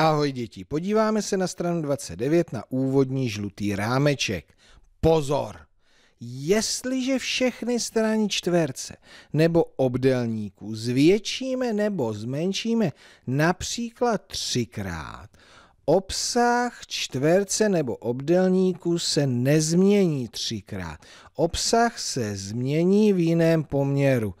Ahoj děti, podíváme se na stranu 29 na úvodní žlutý rámeček. Pozor! Jestliže všechny strany čtverce nebo obdelníků zvětšíme nebo zmenšíme například třikrát, Obsah čtverce nebo obdelníku se nezmění třikrát. Obsah se změní v jiném poměru.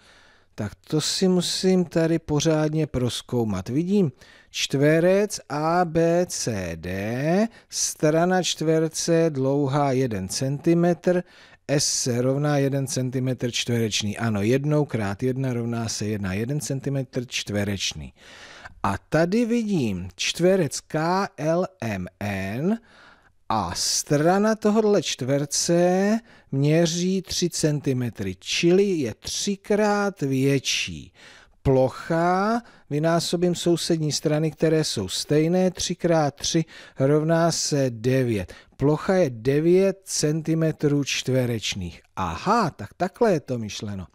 Tak to si musím tady pořádně proskoumat. Vidím, čtverec A, B, C, D, strana čtverce dlouhá 1 cm, S se rovná 1 cm čtverečný. Ano, jednou krát 1 rovná se 1, 1 cm čtverečný. A tady vidím čtverec KLMN a strana tohohle čtverce měří 3 cm, čili je třikrát větší plocha, vynásobím sousední strany, které jsou stejné, 3x3 rovná se 9. Plocha je 9 cm čtverečných. Aha, tak takhle je to myšleno.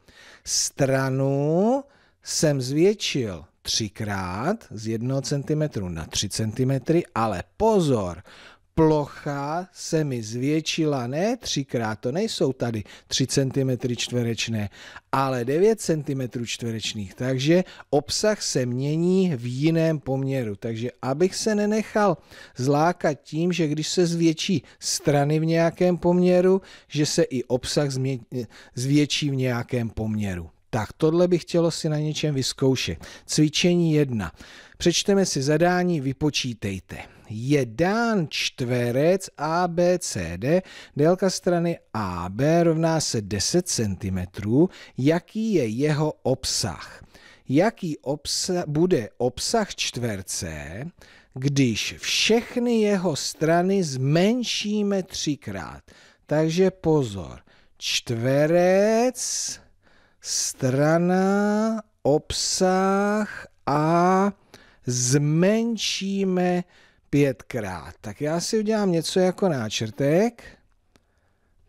Stranu jsem zvětšil třikrát z 1 cm na 3 cm, ale pozor, plocha se mi zvětšila, ne třikrát, to nejsou tady 3 cm čtverečné, ale 9 cm čtverečných, takže obsah se mění v jiném poměru. Takže abych se nenechal zlákat tím, že když se zvětší strany v nějakém poměru, že se i obsah zvětší v nějakém poměru. Tak tohle bych chtělo si na něčem vyzkoušet. Cvičení 1. Přečteme si zadání, vypočítejte je dán čtverec ABCD, délka strany AB rovná se 10 cm, jaký je jeho obsah. Jaký obsa bude obsah čtverce, když všechny jeho strany zmenšíme třikrát. Takže pozor, čtverec, strana, obsah a zmenšíme pětkrát. Tak já si udělám něco jako náčrtek.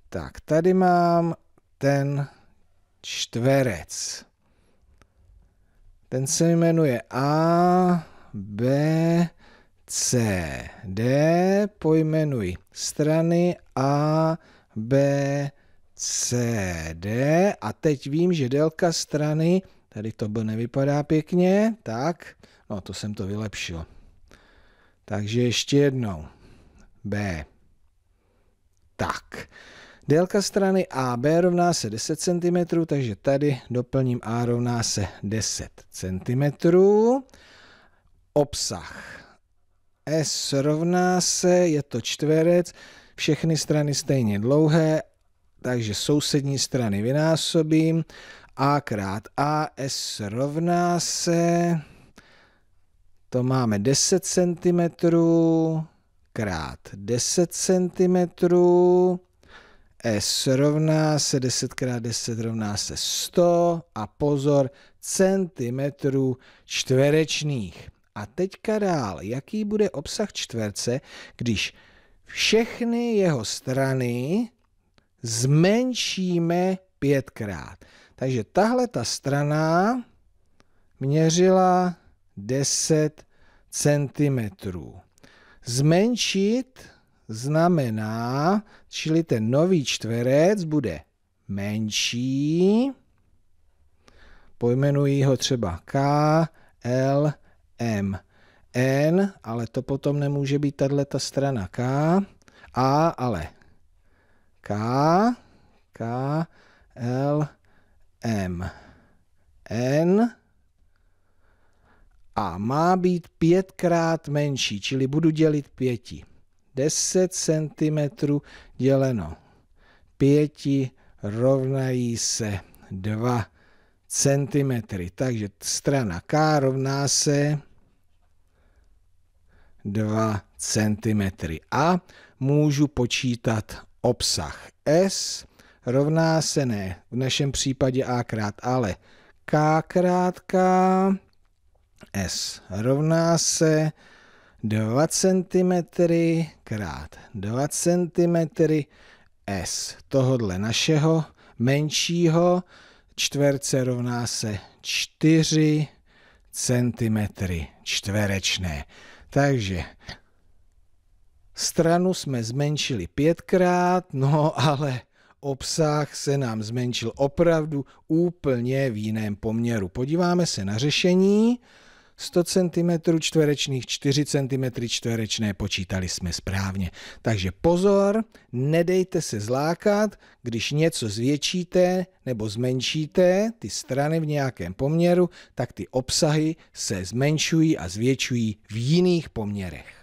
Tak tady mám ten čtverec. Ten se jmenuje A, B, C, D. Pojmenuji strany A, B, C, D. A teď vím, že délka strany, tady to byl nevypadá pěkně, tak, no to jsem to vylepšil. Takže ještě jednou. B. Tak. Délka strany AB rovná se 10 cm, takže tady doplním A rovná se 10 cm. Obsah S rovná se, je to čtverec, všechny strany stejně dlouhé, takže sousední strany vynásobím. A krát A, S rovná se to máme 10 cm krát 10 cm. S rovná se 10 krát 10 rovná se 100 a pozor centimetrů čtverečných. A teďka dál, jaký bude obsah čtverce, když všechny jeho strany zmenšíme pětkrát. Takže tahle ta strana měřila 10 centimetrů. Zmenšit znamená, čili ten nový čtverec bude menší, pojmenuji ho třeba K, L, M, N, ale to potom nemůže být ta strana K, A, ale K, K, L, M, N, a má být pětkrát menší, čili budu dělit pěti. 10 cm děleno pěti rovnají se 2 cm. Takže strana K rovná se 2 cm. A můžu počítat obsah S rovná se ne, v našem případě A krát, ale K krát K s rovná se 2 cm krát 2 cm S tohodle našeho menšího čtverce rovná se 4 cm čtverečné. Takže stranu jsme zmenšili pětkrát, no ale obsah se nám zmenšil opravdu úplně v jiném poměru. Podíváme se na řešení. 100 cm čtverečných, 4 cm čtverečné, počítali jsme správně. Takže pozor, nedejte se zlákat, když něco zvětšíte nebo zmenšíte, ty strany v nějakém poměru, tak ty obsahy se zmenšují a zvětšují v jiných poměrech.